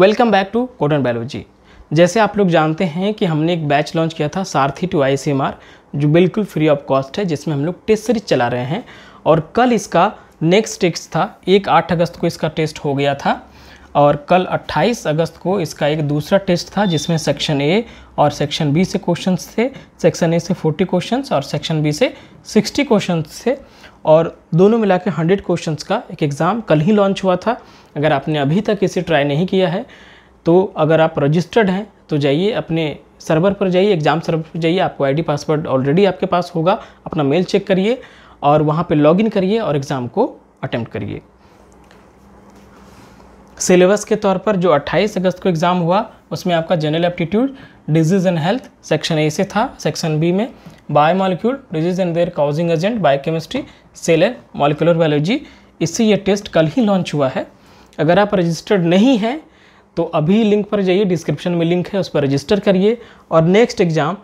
welcome back to Codon Biology जैसे आप लोग जानते हैं कि हमने एक बैच लॉन्च किया था सारथी टू आई जो बिल्कुल फ्री ऑफ कॉस्ट है जिसमें हम लोग टेस्ट सीरीज चला रहे हैं और कल इसका नेक्स्ट टेस्ट था एक आठ अगस्त को इसका टेस्ट हो गया था और कल 28 अगस्त को इसका एक दूसरा टेस्ट था जिसमें सेक्शन ए और सेक्शन बी से क्वेश्चंस थे सेक्शन ए से 40 क्वेश्चंस और सेक्शन बी से 60 क्वेश्चंस थे और दोनों मिला के हंड्रेड क्वेश्चन का एक एग्ज़ाम कल ही लॉन्च हुआ था अगर आपने अभी तक इसे ट्राई नहीं किया है तो अगर आप रजिस्टर्ड हैं तो जाइए अपने सर्वर पर जाइए एग्ज़ाम सर्वर पर जाइए आपको आईडी पासवर्ड ऑलरेडी आपके पास होगा अपना मेल चेक करिए और वहाँ पे लॉगिन करिए और एग्ज़ाम को अटैम्प्ट करिए सिलेबस के तौर पर जो 28 अगस्त को एग्ज़ाम हुआ उसमें आपका general aptitude diseases and health section A से था सेक्शन बी में biomolecule disease and their causing agent biochemistry cell and molecular biology इससे ये टेस्ट कल ही लॉन्च हुआ है अगर आप रजिस्टर्ड नहीं हैं तो अभी लिंक पर जाइए डिस्क्रिप्शन में लिंक है उस पर रजिस्टर करिए और नेक्स्ट एग्ज़ाम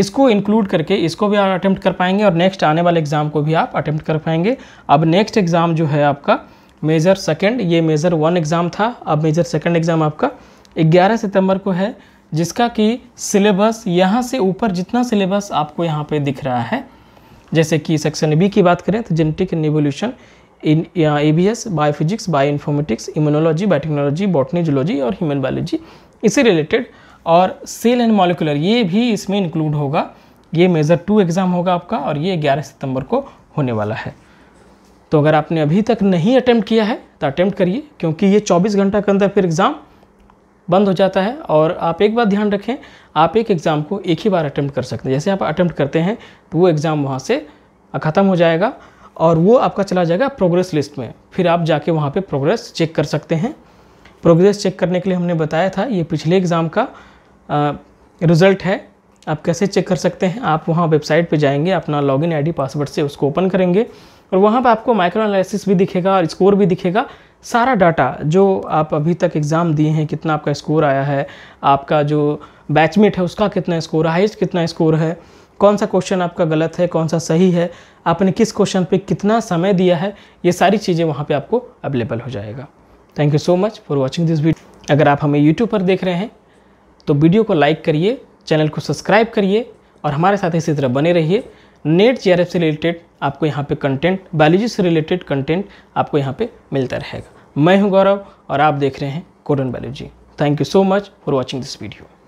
इसको इंक्लूड करके इसको भी आप अटैम्प्ट कर पाएंगे और नेक्स्ट आने वाले एग्ज़ाम को भी आप अटैम्प्ट कर पाएंगे अब नेक्स्ट एग्ज़ाम जो है आपका मेजर सेकेंड ये मेजर वन एग्ज़ाम था अब मेजर सेकेंड एग्ज़ाम आपका ग्यारह सितंबर को है जिसका कि सिलेबस यहाँ से ऊपर जितना सिलेबस आपको यहाँ पे दिख रहा है जैसे कि सेक्शन बी की बात करें तो genetic revolution in A B S biophysics bioinformatics immunology biotechnology botany zoology और ह्यूमन बायोलॉजी इसी रिलेटेड और सेल एंड मॉलिकुलर ये भी इसमें इंक्लूड होगा ये मेजर टू एग्ज़ाम होगा आपका और ये ग्यारह सितंबर को होने वाला है तो अगर आपने अभी तक नहीं अटैम्प्ट किया है तो अटैम्प्ट करिए क्योंकि ये 24 घंटा के अंदर फिर एग्ज़ाम बंद हो जाता है और आप एक बात ध्यान रखें आप एक एग्ज़ाम को एक ही बार अटैम्प्ट कर सकते हैं जैसे आप अटैम्प्ट करते हैं तो वो एग्ज़ाम वहाँ से ख़त्म हो जाएगा और वो आपका चला जाएगा प्रोग्रेस लिस्ट में फिर आप जाके वहाँ पे प्रोग्रेस चेक कर सकते हैं प्रोग्रेस चेक करने के लिए हमने बताया था ये पिछले एग्ज़ाम का आ, रिज़ल्ट है आप कैसे चेक कर सकते हैं आप वहाँ वेबसाइट पर जाएंगे अपना लॉग इन पासवर्ड से उसको ओपन करेंगे और वहाँ पर आपको माइक्रो एनालिसिस भी दिखेगा और स्कोर भी दिखेगा सारा डाटा जो आप अभी तक एग्ज़ाम दिए हैं कितना आपका स्कोर आया है आपका जो बैचमेट है उसका कितना स्कोर हाइस्ट कितना स्कोर है कौन सा क्वेश्चन आपका गलत है कौन सा सही है आपने किस क्वेश्चन पे कितना समय दिया है ये सारी चीज़ें वहाँ पे आपको अवेलेबल हो जाएगा thank you so much for watching this video अगर आप हमें यूट्यूब पर देख रहे हैं तो वीडियो को लाइक करिए चैनल को सब्सक्राइब करिए और हमारे साथ इसी तरह बने रहिए नेट जी से रिलेटेड आपको यहाँ पे कंटेंट बायोलॉजी से रिलेटेड कंटेंट आपको यहाँ पे मिलता रहेगा मैं हूँ गौरव और आप देख रहे हैं Codon Biology thank you so much for watching this video